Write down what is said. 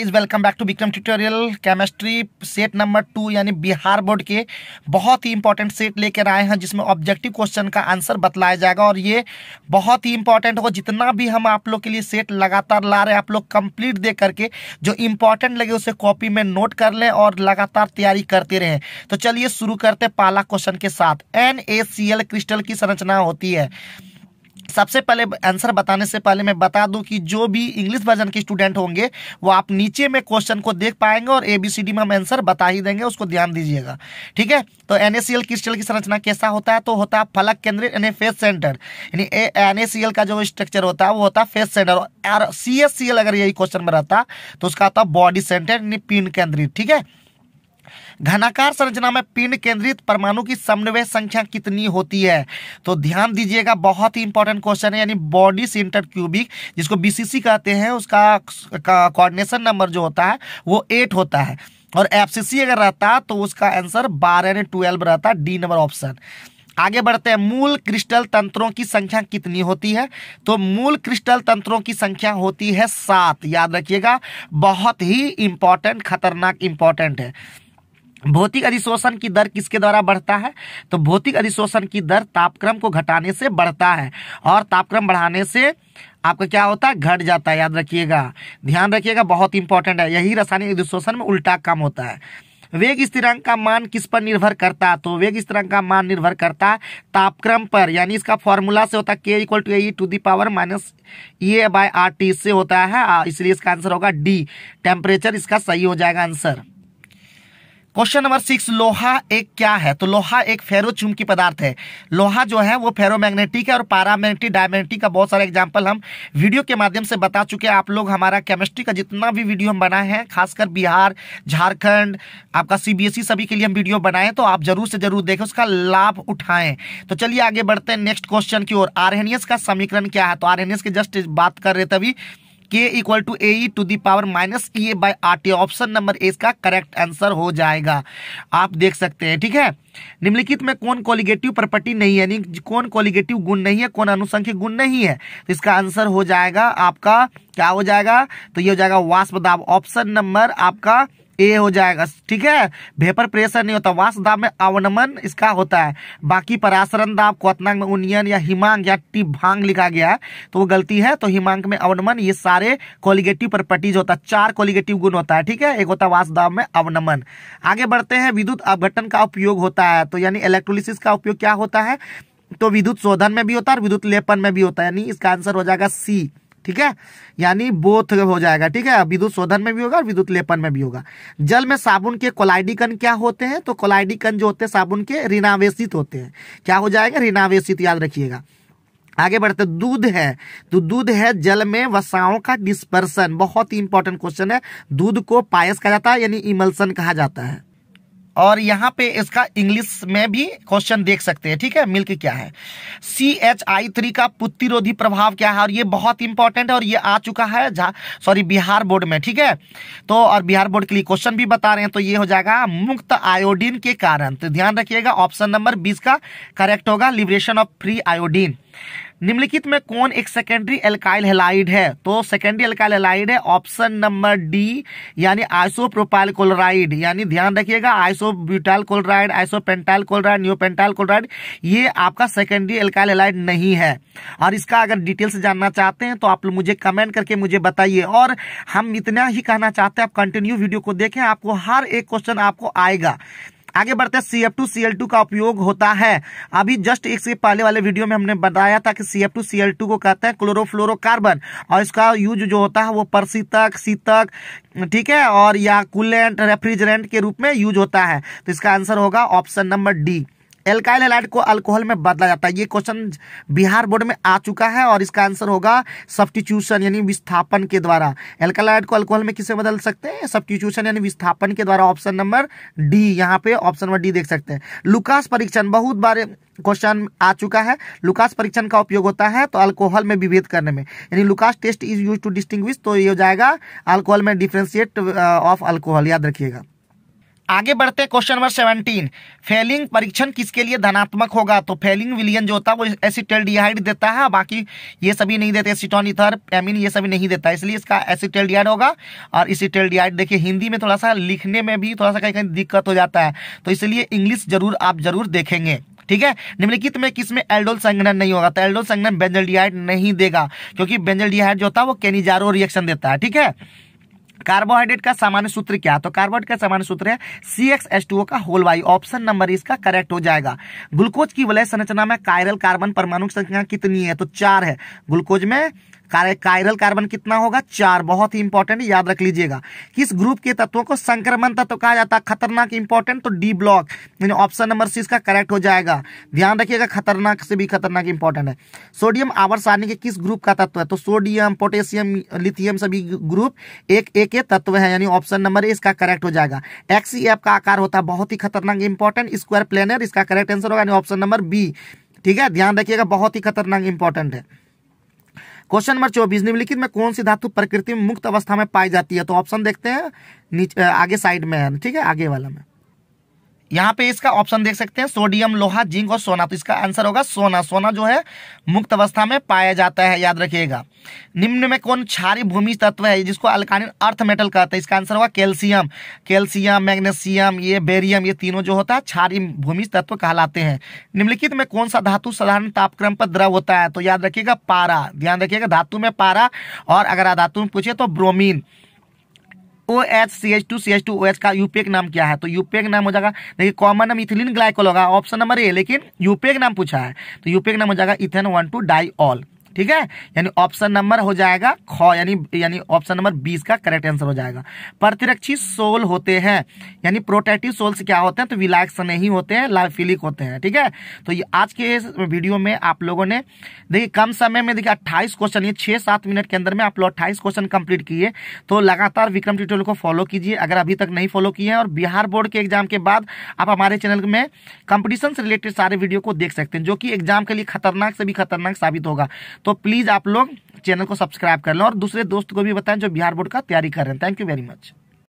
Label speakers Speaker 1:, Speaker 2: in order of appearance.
Speaker 1: is welcome back to Vikram tutorial chemistry set number two यानी Bihar board के बहुत ही important set लेकर आए हैं जिसमें ऑब्जेक्टिव क्वेश्चन का आंसर बतलाया जाएगा और ये बहुत ही इंपॉर्टेंट होगा जितना भी हम आप लोग के लिए सेट लगातार ला रहे हैं आप लोग कंप्लीट दे करके जो इंपॉर्टेंट लगे उसे कॉपी में नोट कर लें और लगातार तैयारी करते रहें तो चलिए शुरू करते पहला क्वेश्चन के साथ एन क्रिस्टल की संरचना होती है सबसे पहले आंसर बताने से पहले मैं बता दूं कि जो भी इंग्लिश वर्जन के स्टूडेंट होंगे वो आप नीचे में क्वेश्चन को देख पाएंगे और एबीसीडी में हम आंसर बता ही देंगे उसको ध्यान दीजिएगा ठीक है तो एनएसीएल क्रिस्टल की संरचना कैसा होता है तो होता है फलक केंद्रित यानी फेस सेंटर यानी एनएसीएल का जो स्ट्रक्चर होता है वो होता है फेस सेंटर और सी अगर यही क्वेश्चन में रहता तो उसका होता बॉडी सेंटर यानी पिन केंद्रित ठीक है घनाकार संरचना में पिंड केंद्रित परमाणु की समन्वय संख्या कितनी होती है तो ध्यान दीजिएगा बहुत ही इंपॉर्टेंट क्वेश्चन है यानी बॉडी सेंटर क्यूबिक जिसको बीसीसी कहते हैं उसका कोऑर्डिनेशन नंबर जो होता है वो एट होता है और एफसीसी अगर रहता तो उसका आंसर बारह यानी ट्वेल्व रहता डी नंबर ऑप्शन आगे बढ़ते हैं मूल क्रिस्टल तंत्रों की संख्या कितनी होती है तो मूल क्रिस्टल तंत्रों की संख्या होती है सात याद रखिएगा बहुत ही इंपॉर्टेंट खतरनाक इंपॉर्टेंट है भौतिक अधिशोषण की दर किसके द्वारा बढ़ता है तो भौतिक अधिशोषण की दर तापक्रम को घटाने से बढ़ता है और तापक्रम बढ़ाने से आपका क्या होता है घट जाता है याद रखिएगा ध्यान रखिएगा बहुत इंपॉर्टेंट है यही रासायनिक अधिशोषण में उल्टा कम होता है वेग स्थिरांक का मान किस पर निर्भर करता है तो वेग स्थिरांक का मान निर्भर करता है तापक्रम पर यानी इसका फॉर्मूला से होता है K equal to A to the power minus A by R T से होता है इसलिए इसका आंसर होगा डी टेम्परेचर इसका सही हो जाएगा आंसर क्वेश्चन नंबर सिक्स लोहा एक क्या है तो लोहा एक फेरोचुम्बकी पदार्थ है लोहा जो है वो फेरोमैग्नेटिक है और पारामैग्नेटिक डायमैग्नेटिक का बहुत सारा एग्जांपल हम वीडियो के माध्यम से बता चुके हैं आप लोग हमारा केमिस्ट्री का जितना भी वीडियो हम बनाए हैं खासकर बिहार झारखंड आपका सीबीएसई e सभी के लिए हम वीडियो बनाए तो आप जरूर से जरूर देखें उसका लाभ उठाएं तो चलिए आगे बढ़ते हैं नेक्स्ट क्वेश्चन की ओर आरहेनियस का समीकरण क्या है तो आरहेनियस की जस्ट बात कर रहे थे अभी K equal to A to the power minus E A by R T option number A इसका करेक्ट आंसर हो जाएगा आप देख सकते हैं ठीक है निम्नलिखित में कौन कॉलिगेटिव प्रॉपर्टी नहीं है कौन कॉलिगेटिव गुण नहीं है कौन अनुसंख्यक गुण नहीं है तो इसका आंसर हो जाएगा आपका क्या हो जाएगा तो ये हो जाएगा वास्पदाब ऑप्शन नंबर आपका ए हो जाएगा ठीक है भेपर प्रेशर नहीं होता वास दाब में अवनमन इसका होता है बाकी पराशरण दाब क्वतनांग में उनियन या हिमांग या टी भांग लिखा गया है तो वो गलती है तो हिमांग में अवनमन ये सारे कॉलिगेटिव प्रॉपर्टीज होता है चार कोलिगेटिव गुण होता है ठीक है एक होता है वास दाब में अवनमन आगे बढ़ते हैं विद्युत अवघटन का उपयोग होता है तो यानी इलेक्ट्रोलिसिस का उपयोग क्या होता है तो विद्युत शोधन में भी होता है और विद्युत लेपन में भी होता है यानी इसका आंसर हो जाएगा सी ठीक है यानी बोथ हो जाएगा ठीक है विद्युत शोधन में भी होगा और विद्युत लेपन में भी होगा जल में साबुन के कोलाइडिकन क्या होते हैं तो कोलाइडिकन जो होते हैं साबुन के ऋणावेशित होते हैं क्या हो जाएगा ऋणावेशित याद रखिएगा आगे बढ़ते दूध है तो दूध है जल में वसाओं का डिस्पर्सन बहुत ही इंपॉर्टेंट क्वेश्चन है दूध को पायस कहा जाता है यानी इमल्सन कहा जाता है और यहाँ पे इसका इंग्लिश में भी क्वेश्चन देख सकते हैं ठीक है मिल्क क्या है सी एच आई थ्री का पुत्तिरोधी प्रभाव क्या है और ये बहुत इंपॉर्टेंट है और ये आ चुका है सॉरी बिहार बोर्ड में ठीक है तो और बिहार बोर्ड के लिए क्वेश्चन भी बता रहे हैं तो ये हो जाएगा मुक्त आयोडीन के कारण तो ध्यान रखिएगा ऑप्शन नंबर बीस का करेक्ट होगा लिबरेशन ऑफ फ्री आयोडीन निम्नलिखित में कौन एक सेकेंडरी एल्काइल हेलाइड है तो सेकेंडरी एल्काइल हेलाइड है ऑप्शन नंबर डी यानी आइसोप्रोपाइल क्लोराइड यानी ध्यान रखिएगा isobutyl chloride isopentyl chloride neopentyl chloride ये आपका सेकेंडरी एल्काइल हेलाइड नहीं है और इसका अगर डिटेल से जानना चाहते हैं तो आप मुझे कमेंट करके मुझे बताइए और हम इतना ही कहना चाहते हैं आप कंटिन्यू वीडियो को देखें आपको हर एक क्वेश्चन आपको आएगा आगे बढ़ते हैं C F two C L two का उपयोग होता है अभी जस्ट एक से पहले वाले वीडियो में हमने बताया था कि C F two C L two को कहते हैं क्लोरोफ्लोरोकार्बन और इसका यूज जो होता है वो परसीतक सीतक ठीक है और या कूलेंट रेफ्रिजरेंट के रूप में यूज होता है तो इसका आंसर होगा option number D alkyl halide को अल्कोहल में बदला जाता है ये क्वेश्चन बिहार बोर्ड में आ चुका है और इसका आंसर होगा सब्टीट्यूशन यानी विस्थापन के द्वारा एल्काइलाइड को अल्कोहल में किसे बदल सकते हैं सब्टीट्यूशन यानी विस्थापन के द्वारा ऑप्शन नंबर डी यहाँ पे ऑप्शन नंबर डी देख सकते हैं लुकास परीक्षण बहुत बार क्वेश्चन आ चुका है लुकास परीक्षण का उपयोग होता है तो अल्कोहल में विभेद करने में यानी Lucas test is use to distinguish तो ये हो जाएगा अल्कोहल में डिफ्रेंशिएट ऑफ अल्कोहल याद रखिएगा आगे बढ़ते क्वेश्चन नंबर सेवनटीन फेलिंग परीक्षण किसके लिए धनात्मक होगा तो फेलिंग विलियन जो होता है वो एसिटेल डिहाइड देता है बाकी ये सभी नहीं देते एसिटोन इथर एमिन ये सभी नहीं देता इसलिए इसका एसिटेल डिहाइड होगा और इसिटेल डिहाइड देखिए हिंदी में थोड़ा सा लिखने में भी थोड़ा सा कहीं कहीं दिक्कत हो जाता है तो इसलिए इंग्लिश जरूर आप जरूर देखेंगे ठीक है निम्नलिखित में किसमें एल्डोल संगठन नहीं होगा तो एल्डोल संगठन बेंजल डिहाइड नहीं देगा क्योंकि बेंजल डिहाइड जो होता है वो केनिजारो रिएक्शन देता है ठीक है कार्बोहाइड्रेट का सामान्य सूत्र क्या तो कार्बोहाइड का सामान्य सूत्र है C X S two O का होल वाई ऑप्शन नंबर इसका करेक्ट हो जाएगा ग्लूकोज की वलय संरचना में कायरल कार्बन परमाणु संख्या कितनी है तो चार है ग्लूकोज में कायरल कार्बन कितना होगा चार बहुत ही इंपॉर्टेंट याद रख लीजिएगा किस ग्रुप के तत्वों को संक्रमण तत्व कहा जाता है खतरनाक इंपॉर्टेंट तो डी ब्लॉक यानी ऑप्शन नंबर सी इसका करेक्ट हो जाएगा ध्यान रखिएगा खतरनाक से भी खतरनाक इंपॉर्टेंट है सोडियम आवर सारणी के किस ग्रुप का तत्व है तो सोडियम पोटेशियम लिथियम सभी ग्रुप एक ए के तत्व है यानी ऑप्शन नंबर इसका करेक्ट हो जाएगा एक्स का आकार होता है बहुत ही खतरनाक इंपॉर्टेंट स्क्वायर प्लेनर इसका करेक्ट आंसर होगा यानी ऑप्शन नंबर बी ठीक है ध्यान रखिएगा बहुत ही खतरनाक इंपॉर्टेंट है क्वेश्चन नंबर चौबीस निम्नलिखित में कौन सी धातु प्रकृति में मुक्त अवस्था में पाई जाती है तो ऑप्शन देखते हैं नीचे आगे साइड में है ठीक है आगे वाला में यहाँ पे इसका ऑप्शन देख सकते हैं सोडियम लोहा जिंक और सोना तो इसका आंसर होगा सोना सोना जो है मुक्त अवस्था में पाया जाता है याद रखिएगा निम्न में कौन क्षारी भूमि तत्व है जिसको अल्कानिन अर्थ मेटल कहते हैं इसका आंसर होगा कैल्शियम कैल्शियम मैग्नेशियम ये बेरियम ये तीनों जो होता है क्षारी भूमि तत्व कहलाते हैं निम्नलिखित में कौन सा धातु साधारण तापक्रम पर द्रव होता है तो याद रखिएगा पारा ध्यान रखिएगा धातु में पारा और अगर धातु में पूछे तो bromine O H C H two C H two O H का यूपेक नाम क्या है तो का नाम हो जाएगा देखिए कॉमन नाम इथिलीन ग्लाइकोल होगा ऑप्शन नंबर ए लेकिन का नाम पूछा है तो का नाम हो जाएगा ethane one two diol ठीक है यानी ऑप्शन नंबर हो जाएगा ख यानी यानी ऑप्शन नंबर बीस का करेक्ट आंसर हो जाएगा प्रतिरक्षी सोल होते हैं यानी प्रोटेक्टिव सोल्स क्या होते हैं तो विलैक्स नहीं होते हैं लाइफिलिक होते हैं ठीक है तो ये आज के इस वीडियो में आप लोगों ने देखिए कम समय में देखिए अट्ठाईस क्वेश्चन ये छह सात मिनट के अंदर में आप लोग अट्ठाईस क्वेश्चन कंप्लीट किए तो लगातार विक्रम ट्यूटोल को फॉलो कीजिए अगर अभी तक नहीं फॉलो किए हैं और बिहार बोर्ड के एग्जाम के बाद आप हमारे चैनल में कंपटीशन से रिलेटेड सारे वीडियो को देख सकते हैं जो कि एग्जाम के लिए खतरनाक से भी खतरनाक साबित होगा तो प्लीज़ आप लोग चैनल को सब्सक्राइब कर लें और दूसरे दोस्त को भी बताएं जो बिहार बोर्ड का तैयारी कर रहे हैं थैंक यू वेरी मच